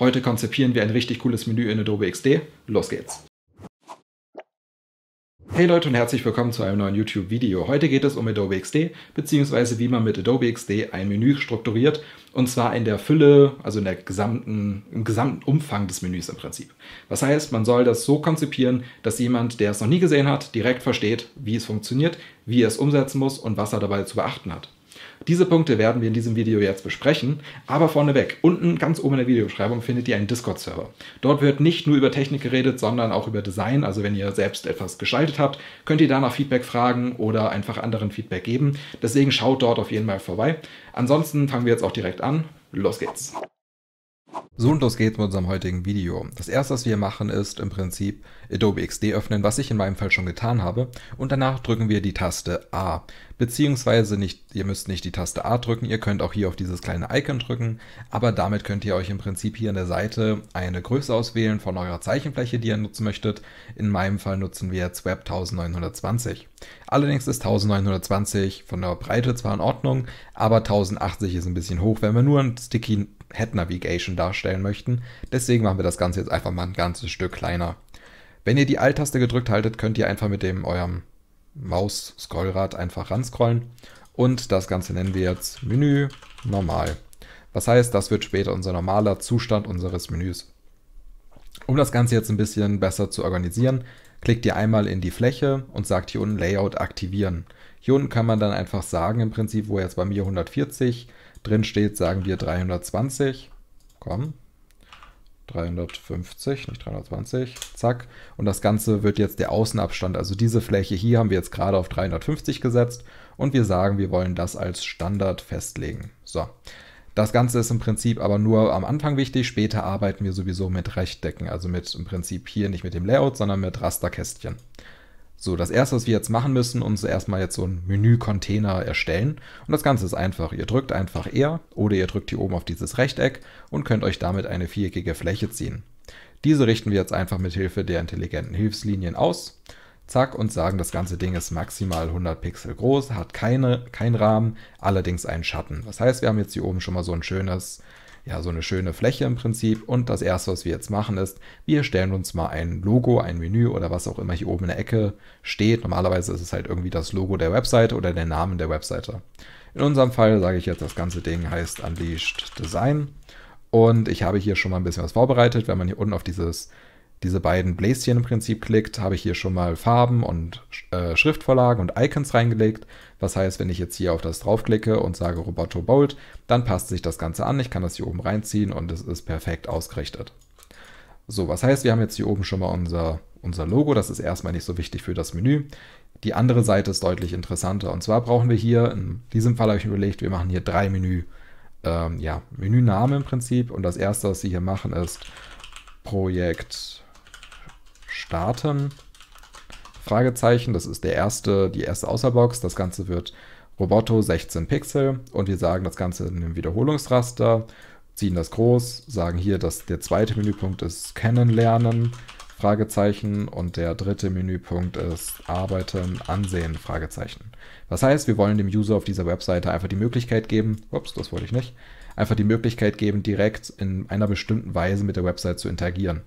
Heute konzipieren wir ein richtig cooles Menü in Adobe XD. Los geht's! Hey Leute und herzlich willkommen zu einem neuen YouTube-Video. Heute geht es um Adobe XD, beziehungsweise wie man mit Adobe XD ein Menü strukturiert, und zwar in der Fülle, also in der gesamten, im gesamten Umfang des Menüs im Prinzip. Was heißt, man soll das so konzipieren, dass jemand, der es noch nie gesehen hat, direkt versteht, wie es funktioniert, wie er es umsetzen muss und was er dabei zu beachten hat. Diese Punkte werden wir in diesem Video jetzt besprechen, aber vorneweg, unten ganz oben in der Videobeschreibung findet ihr einen Discord-Server. Dort wird nicht nur über Technik geredet, sondern auch über Design, also wenn ihr selbst etwas geschaltet habt, könnt ihr da nach Feedback fragen oder einfach anderen Feedback geben. Deswegen schaut dort auf jeden Fall vorbei. Ansonsten fangen wir jetzt auch direkt an. Los geht's! So und los geht's mit unserem heutigen Video. Das erste, was wir machen, ist im Prinzip Adobe XD öffnen, was ich in meinem Fall schon getan habe. Und danach drücken wir die Taste A. Beziehungsweise nicht, ihr müsst nicht die Taste A drücken, ihr könnt auch hier auf dieses kleine Icon drücken. Aber damit könnt ihr euch im Prinzip hier an der Seite eine Größe auswählen von eurer Zeichenfläche, die ihr nutzen möchtet. In meinem Fall nutzen wir jetzt Web 1920. Allerdings ist 1920 von der Breite zwar in Ordnung, aber 1080 ist ein bisschen hoch. Wenn wir nur ein Sticky Head Navigation darstellen möchten. Deswegen machen wir das Ganze jetzt einfach mal ein ganzes Stück kleiner. Wenn ihr die Alt-Taste gedrückt haltet, könnt ihr einfach mit dem eurem Maus-Scrollrad einfach ranscrollen. Und das Ganze nennen wir jetzt Menü normal. Was heißt, das wird später unser normaler Zustand unseres Menüs. Um das Ganze jetzt ein bisschen besser zu organisieren, klickt ihr einmal in die Fläche und sagt hier unten Layout aktivieren. Hier unten kann man dann einfach sagen im Prinzip, wo jetzt bei mir 140 Drin steht, sagen wir 320, komm, 350, nicht 320, zack. Und das Ganze wird jetzt der Außenabstand, also diese Fläche hier haben wir jetzt gerade auf 350 gesetzt und wir sagen, wir wollen das als Standard festlegen. So. Das Ganze ist im Prinzip aber nur am Anfang wichtig. Später arbeiten wir sowieso mit Rechtdecken, also mit im Prinzip hier nicht mit dem Layout, sondern mit Rasterkästchen. So, das erste, was wir jetzt machen müssen, uns erstmal jetzt so einen Menü-Container erstellen. Und das Ganze ist einfach. Ihr drückt einfach R oder ihr drückt hier oben auf dieses Rechteck und könnt euch damit eine viereckige Fläche ziehen. Diese richten wir jetzt einfach mit Hilfe der intelligenten Hilfslinien aus. Zack und sagen, das ganze Ding ist maximal 100 Pixel groß, hat keine, keinen Rahmen, allerdings einen Schatten. Das heißt, wir haben jetzt hier oben schon mal so ein schönes ja, so eine schöne Fläche im Prinzip. Und das erste, was wir jetzt machen, ist, wir stellen uns mal ein Logo, ein Menü oder was auch immer hier oben in der Ecke steht. Normalerweise ist es halt irgendwie das Logo der Webseite oder der Name der Webseite. In unserem Fall sage ich jetzt, das ganze Ding heißt Unleashed Design. Und ich habe hier schon mal ein bisschen was vorbereitet. Wenn man hier unten auf dieses diese beiden Bläschen im Prinzip klickt, habe ich hier schon mal Farben und äh, Schriftvorlagen und Icons reingelegt. Das heißt, wenn ich jetzt hier auf das draufklicke und sage Roboto Bold, dann passt sich das Ganze an. Ich kann das hier oben reinziehen und es ist perfekt ausgerichtet. So, was heißt, wir haben jetzt hier oben schon mal unser, unser Logo. Das ist erstmal nicht so wichtig für das Menü. Die andere Seite ist deutlich interessanter. Und zwar brauchen wir hier, in diesem Fall habe ich überlegt, wir machen hier drei Menü, ähm, ja, Menünamen im Prinzip. Und das erste, was Sie hier machen, ist Projekt starten. Fragezeichen, das ist der erste, die erste Außerbox. Das Ganze wird Roboto 16 Pixel und wir sagen das Ganze in einem Wiederholungsraster, ziehen das groß, sagen hier, dass der zweite Menüpunkt ist Kennenlernen, Fragezeichen und der dritte Menüpunkt ist Arbeiten, Ansehen, Fragezeichen. Was heißt, wir wollen dem User auf dieser Webseite einfach die Möglichkeit geben, ups, das wollte ich nicht, einfach die Möglichkeit geben, direkt in einer bestimmten Weise mit der Website zu interagieren.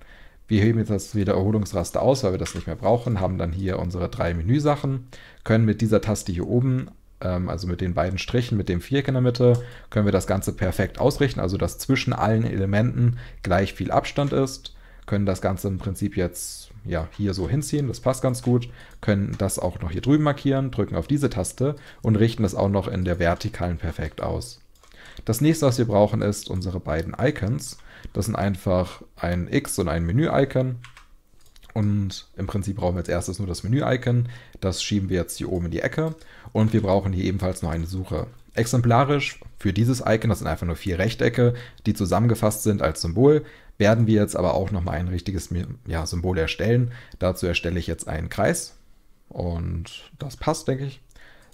Wir heben jetzt das Wiederholungsraster aus, weil wir das nicht mehr brauchen, haben dann hier unsere drei Menüsachen, können mit dieser Taste hier oben, ähm, also mit den beiden Strichen, mit dem Viereck in der Mitte, können wir das Ganze perfekt ausrichten, also dass zwischen allen Elementen gleich viel Abstand ist, können das Ganze im Prinzip jetzt ja, hier so hinziehen, das passt ganz gut, können das auch noch hier drüben markieren, drücken auf diese Taste und richten das auch noch in der vertikalen perfekt aus. Das nächste, was wir brauchen, ist unsere beiden Icons. Das sind einfach ein X und ein Menü-Icon. Und im Prinzip brauchen wir als erstes nur das Menü-Icon. Das schieben wir jetzt hier oben in die Ecke. Und wir brauchen hier ebenfalls noch eine Suche. Exemplarisch für dieses Icon, das sind einfach nur vier Rechtecke, die zusammengefasst sind als Symbol, werden wir jetzt aber auch nochmal ein richtiges ja, Symbol erstellen. Dazu erstelle ich jetzt einen Kreis. Und das passt, denke ich.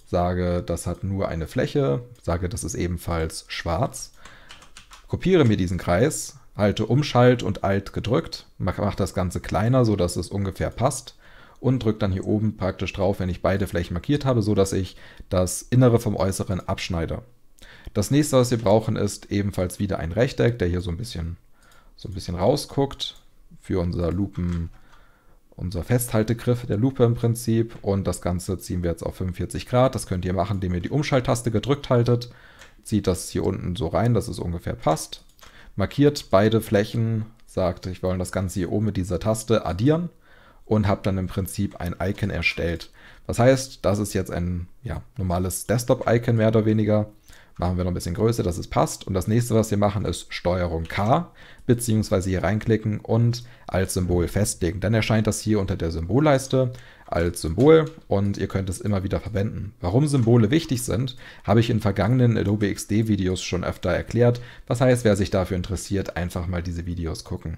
Sage, das hat nur eine Fläche. Sage, das ist ebenfalls schwarz. Kopiere mir diesen Kreis, halte Umschalt und Alt gedrückt, mache das Ganze kleiner, so dass es ungefähr passt und drücke dann hier oben praktisch drauf, wenn ich beide Flächen markiert habe, so dass ich das Innere vom Äußeren abschneide. Das nächste, was wir brauchen, ist ebenfalls wieder ein Rechteck, der hier so ein bisschen, so ein bisschen rausguckt für unser Lupen, unser Festhaltegriff der Lupe im Prinzip. Und das Ganze ziehen wir jetzt auf 45 Grad. Das könnt ihr machen, indem ihr die Umschalttaste gedrückt haltet. Zieht das hier unten so rein, dass es ungefähr passt markiert beide Flächen, sagt, ich wollen das Ganze hier oben mit dieser Taste addieren und habe dann im Prinzip ein Icon erstellt. Das heißt, das ist jetzt ein ja, normales Desktop-Icon mehr oder weniger. Machen wir noch ein bisschen größer, dass es passt. Und das nächste, was wir machen, ist Steuerung K, beziehungsweise hier reinklicken und als Symbol festlegen. Dann erscheint das hier unter der Symbolleiste als Symbol und ihr könnt es immer wieder verwenden. Warum Symbole wichtig sind, habe ich in vergangenen Adobe XD Videos schon öfter erklärt. Das heißt, wer sich dafür interessiert, einfach mal diese Videos gucken.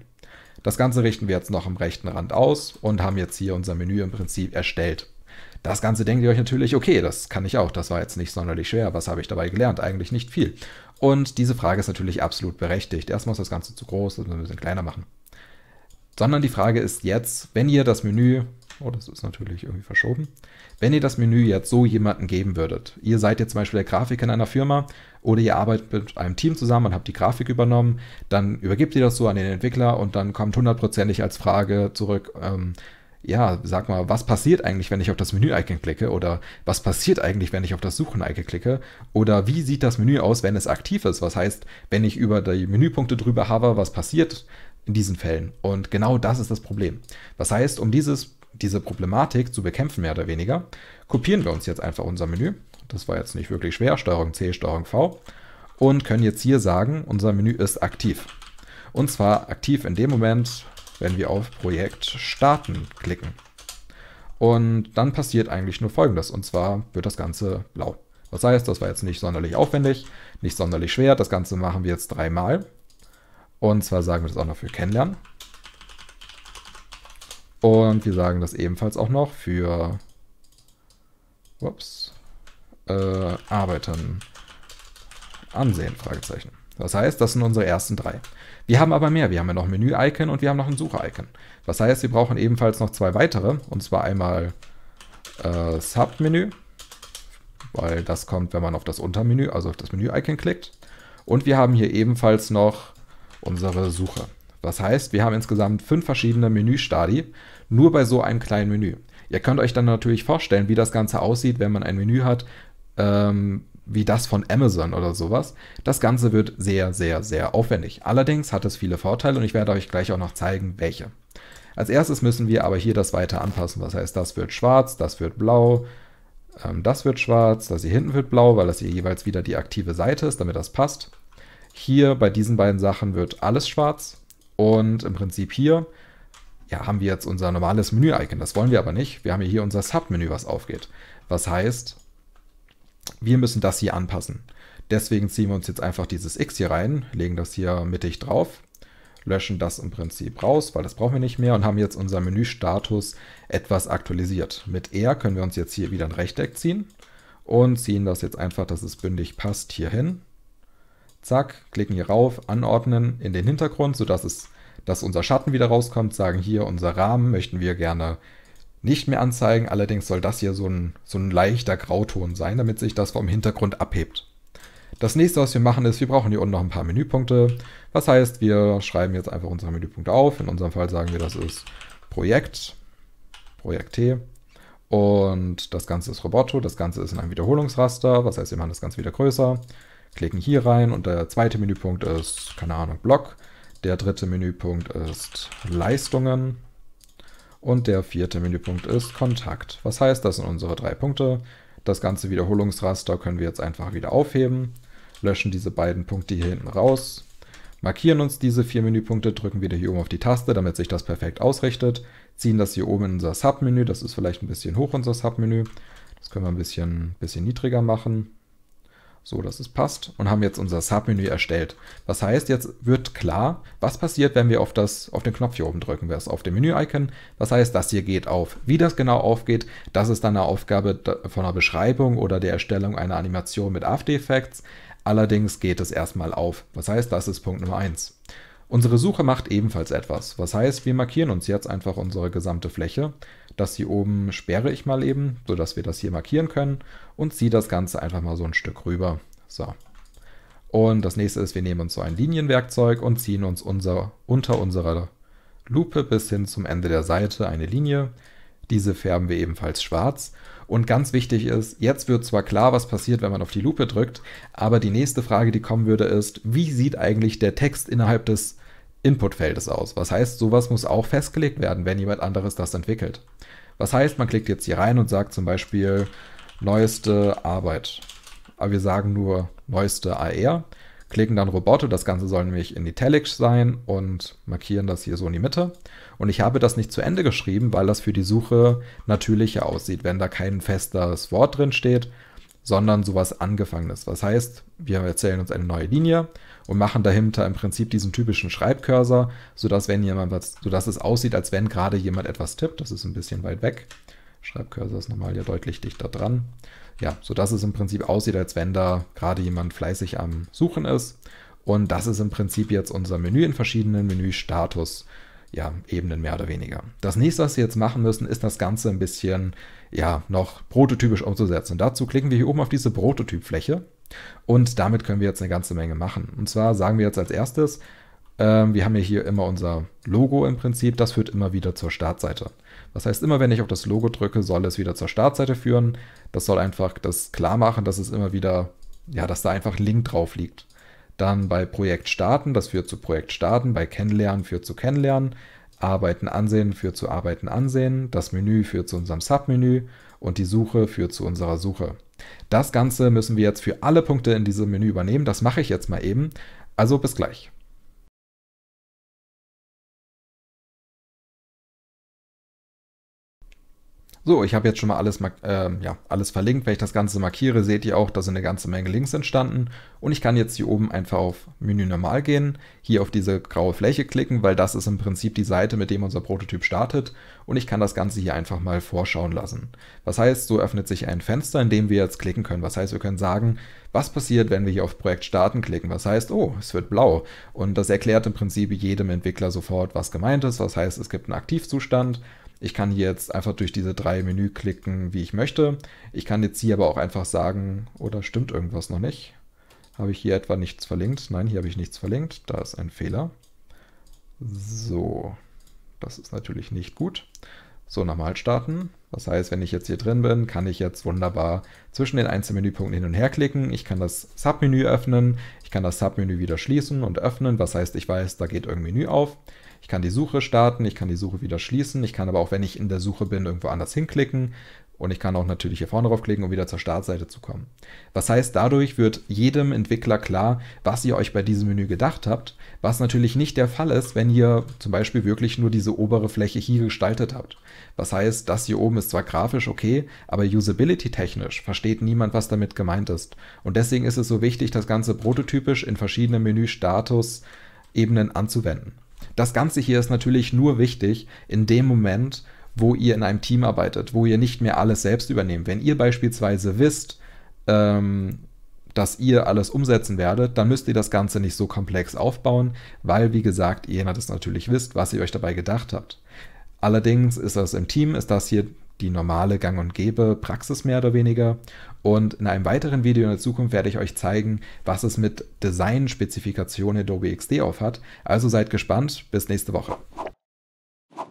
Das Ganze richten wir jetzt noch am rechten Rand aus und haben jetzt hier unser Menü im Prinzip erstellt. Das Ganze denkt ihr euch natürlich, okay, das kann ich auch, das war jetzt nicht sonderlich schwer, was habe ich dabei gelernt? Eigentlich nicht viel. Und diese Frage ist natürlich absolut berechtigt. Erstmal ist das Ganze zu groß, das müssen wir ein bisschen kleiner machen. Sondern die Frage ist jetzt, wenn ihr das Menü, oh, das ist natürlich irgendwie verschoben, wenn ihr das Menü jetzt so jemanden geben würdet, ihr seid jetzt zum Beispiel der Grafiker in einer Firma oder ihr arbeitet mit einem Team zusammen und habt die Grafik übernommen, dann übergibt ihr das so an den Entwickler und dann kommt hundertprozentig als Frage zurück, ähm, ja, sag mal, was passiert eigentlich, wenn ich auf das Menü-Icon klicke? Oder was passiert eigentlich, wenn ich auf das Suchen-Icon klicke? Oder wie sieht das Menü aus, wenn es aktiv ist? Was heißt, wenn ich über die Menüpunkte drüber habe, was passiert in diesen Fällen? Und genau das ist das Problem. Was heißt, um dieses, diese Problematik zu bekämpfen, mehr oder weniger, kopieren wir uns jetzt einfach unser Menü. Das war jetzt nicht wirklich schwer. Steuerung C, Steuerung V. Und können jetzt hier sagen, unser Menü ist aktiv. Und zwar aktiv in dem Moment, wenn wir auf Projekt starten klicken. Und dann passiert eigentlich nur Folgendes, und zwar wird das Ganze blau. Das heißt, das war jetzt nicht sonderlich aufwendig, nicht sonderlich schwer. Das Ganze machen wir jetzt dreimal. Und zwar sagen wir das auch noch für Kennenlernen. Und wir sagen das ebenfalls auch noch für ups, äh, Arbeiten ansehen, Fragezeichen. Das heißt, das sind unsere ersten drei. Wir haben aber mehr. Wir haben ja noch Menü-Icon und wir haben noch ein Suche-Icon. Das heißt, wir brauchen ebenfalls noch zwei weitere. Und zwar einmal äh, Submenü, weil das kommt, wenn man auf das Untermenü, also auf das Menü-Icon klickt. Und wir haben hier ebenfalls noch unsere Suche. Das heißt, wir haben insgesamt fünf verschiedene Menü-Stadi, nur bei so einem kleinen Menü. Ihr könnt euch dann natürlich vorstellen, wie das Ganze aussieht, wenn man ein Menü hat, ähm, wie das von Amazon oder sowas. Das Ganze wird sehr, sehr, sehr aufwendig. Allerdings hat es viele Vorteile und ich werde euch gleich auch noch zeigen, welche. Als erstes müssen wir aber hier das weiter anpassen. Das heißt, das wird schwarz, das wird blau, ähm, das wird schwarz, das hier hinten wird blau, weil das hier jeweils wieder die aktive Seite ist, damit das passt. Hier bei diesen beiden Sachen wird alles schwarz und im Prinzip hier ja, haben wir jetzt unser normales Menü-Icon. Das wollen wir aber nicht. Wir haben hier unser Submenü, was aufgeht. Was heißt, wir müssen das hier anpassen. Deswegen ziehen wir uns jetzt einfach dieses X hier rein, legen das hier mittig drauf, löschen das im Prinzip raus, weil das brauchen wir nicht mehr und haben jetzt unseren Menüstatus etwas aktualisiert. Mit R können wir uns jetzt hier wieder ein Rechteck ziehen und ziehen das jetzt einfach, dass es bündig passt, hier hin. Zack, klicken hier rauf, anordnen in den Hintergrund, sodass es, dass unser Schatten wieder rauskommt, sagen hier, unser Rahmen möchten wir gerne nicht mehr anzeigen. Allerdings soll das hier so ein, so ein leichter Grauton sein, damit sich das vom Hintergrund abhebt. Das nächste, was wir machen, ist, wir brauchen hier unten noch ein paar Menüpunkte. Das heißt, wir schreiben jetzt einfach unsere Menüpunkte auf. In unserem Fall sagen wir, das ist Projekt, Projekt T. Und das Ganze ist Roboto, das Ganze ist in einem Wiederholungsraster. Was heißt, wir machen das Ganze wieder größer. Klicken hier rein und der zweite Menüpunkt ist, keine Ahnung, Block. Der dritte Menüpunkt ist Leistungen. Und der vierte Menüpunkt ist Kontakt. Was heißt, das sind unsere drei Punkte. Das ganze Wiederholungsraster können wir jetzt einfach wieder aufheben, löschen diese beiden Punkte hier hinten raus, markieren uns diese vier Menüpunkte, drücken wieder hier oben auf die Taste, damit sich das perfekt ausrichtet, ziehen das hier oben in unser Submenü, das ist vielleicht ein bisschen hoch unser Submenü, das können wir ein bisschen, bisschen niedriger machen so dass es passt und haben jetzt unser Submenü erstellt. Das heißt, jetzt wird klar, was passiert, wenn wir auf, das, auf den Knopf hier oben drücken. Wir es auf dem Menü-Icon. Das heißt, das hier geht auf. Wie das genau aufgeht, das ist dann eine Aufgabe von einer Beschreibung oder der Erstellung einer Animation mit After Effects. Allerdings geht es erstmal auf. Das heißt, das ist Punkt Nummer 1. Unsere Suche macht ebenfalls etwas. Was heißt, wir markieren uns jetzt einfach unsere gesamte Fläche. Das hier oben sperre ich mal eben, sodass wir das hier markieren können und ziehe das Ganze einfach mal so ein Stück rüber. So. Und das nächste ist, wir nehmen uns so ein Linienwerkzeug und ziehen uns unser, unter unserer Lupe bis hin zum Ende der Seite eine Linie. Diese färben wir ebenfalls schwarz und ganz wichtig ist, jetzt wird zwar klar, was passiert, wenn man auf die Lupe drückt, aber die nächste Frage, die kommen würde, ist, wie sieht eigentlich der Text innerhalb des Inputfeldes aus? Was heißt, sowas muss auch festgelegt werden, wenn jemand anderes das entwickelt. Was heißt, man klickt jetzt hier rein und sagt zum Beispiel neueste Arbeit. Aber wir sagen nur neueste AR, klicken dann Roboter, das Ganze soll nämlich in Italics sein und markieren das hier so in die Mitte. Und ich habe das nicht zu Ende geschrieben, weil das für die Suche natürlicher aussieht, wenn da kein festes Wort drin steht, sondern sowas Angefangenes. Das heißt, wir erzählen uns eine neue Linie und machen dahinter im Prinzip diesen typischen Schreibcursor, sodass, wenn jemand was, sodass es aussieht, als wenn gerade jemand etwas tippt. Das ist ein bisschen weit weg. Schreibcursor ist normal ja deutlich dichter dran. Ja, sodass es im Prinzip aussieht, als wenn da gerade jemand fleißig am Suchen ist. Und das ist im Prinzip jetzt unser Menü in verschiedenen Menüstatus ja, Ebenen mehr oder weniger. Das nächste, was Sie jetzt machen müssen, ist das Ganze ein bisschen ja, noch prototypisch umzusetzen. dazu klicken wir hier oben auf diese Prototypfläche und damit können wir jetzt eine ganze Menge machen. Und zwar sagen wir jetzt als erstes, ähm, wir haben ja hier immer unser Logo im Prinzip, das führt immer wieder zur Startseite. Das heißt, immer wenn ich auf das Logo drücke, soll es wieder zur Startseite führen. Das soll einfach das klar machen, dass es immer wieder, ja, dass da einfach Link drauf liegt. Dann bei Projekt starten, das führt zu Projekt starten. Bei Kennenlernen führt zu Kennenlernen. Arbeiten ansehen führt zu Arbeiten ansehen. Das Menü führt zu unserem Submenü. Und die Suche führt zu unserer Suche. Das Ganze müssen wir jetzt für alle Punkte in diesem Menü übernehmen. Das mache ich jetzt mal eben. Also bis gleich. So, ich habe jetzt schon mal alles, äh, ja, alles verlinkt. Wenn ich das Ganze markiere, seht ihr auch, da sind eine ganze Menge Links entstanden. Und ich kann jetzt hier oben einfach auf Menü normal gehen, hier auf diese graue Fläche klicken, weil das ist im Prinzip die Seite, mit dem unser Prototyp startet. Und ich kann das Ganze hier einfach mal vorschauen lassen. Was heißt, so öffnet sich ein Fenster, in dem wir jetzt klicken können. Was heißt, wir können sagen, was passiert, wenn wir hier auf Projekt starten klicken. Was heißt, oh, es wird blau. Und das erklärt im Prinzip jedem Entwickler sofort, was gemeint ist. Was heißt, es gibt einen Aktivzustand. Ich kann hier jetzt einfach durch diese drei Menü klicken, wie ich möchte. Ich kann jetzt hier aber auch einfach sagen, oder stimmt irgendwas noch nicht? Habe ich hier etwa nichts verlinkt? Nein, hier habe ich nichts verlinkt. Da ist ein Fehler. So, das ist natürlich nicht gut. So, nochmal starten. Das heißt, wenn ich jetzt hier drin bin, kann ich jetzt wunderbar zwischen den Einzelmenüpunkten hin und her klicken. Ich kann das Submenü öffnen, ich kann das Submenü wieder schließen und öffnen. Was heißt, ich weiß, da geht irgendein Menü auf. Ich kann die Suche starten, ich kann die Suche wieder schließen, ich kann aber auch, wenn ich in der Suche bin, irgendwo anders hinklicken und ich kann auch natürlich hier vorne draufklicken, um wieder zur Startseite zu kommen. Was heißt, dadurch wird jedem Entwickler klar, was ihr euch bei diesem Menü gedacht habt, was natürlich nicht der Fall ist, wenn ihr zum Beispiel wirklich nur diese obere Fläche hier gestaltet habt. Was heißt, das hier oben ist zwar grafisch okay, aber usability-technisch versteht niemand, was damit gemeint ist. Und deswegen ist es so wichtig, das Ganze prototypisch in verschiedenen Menüstatus-Ebenen anzuwenden. Das Ganze hier ist natürlich nur wichtig in dem Moment, wo ihr in einem Team arbeitet, wo ihr nicht mehr alles selbst übernehmt. Wenn ihr beispielsweise wisst, ähm, dass ihr alles umsetzen werdet, dann müsst ihr das Ganze nicht so komplex aufbauen, weil, wie gesagt, ihr das natürlich wisst, was ihr euch dabei gedacht habt. Allerdings ist das im Team, ist das hier die normale Gang und Gäbe Praxis mehr oder weniger. Und in einem weiteren Video in der Zukunft werde ich euch zeigen, was es mit Design-Spezifikationen Adobe XD auf hat. Also seid gespannt, bis nächste Woche.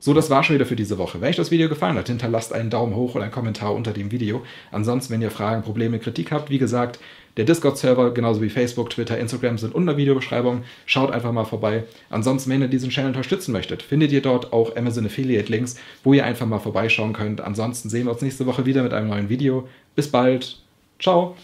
So, das war schon wieder für diese Woche. Wenn euch das Video gefallen hat, hinterlasst einen Daumen hoch oder einen Kommentar unter dem Video. Ansonsten, wenn ihr Fragen, Probleme, Kritik habt, wie gesagt, der Discord-Server, genauso wie Facebook, Twitter, Instagram sind unter Videobeschreibung. Schaut einfach mal vorbei. Ansonsten, wenn ihr diesen Channel unterstützen möchtet, findet ihr dort auch Amazon Affiliate Links, wo ihr einfach mal vorbeischauen könnt. Ansonsten sehen wir uns nächste Woche wieder mit einem neuen Video. Bis bald. Ciao.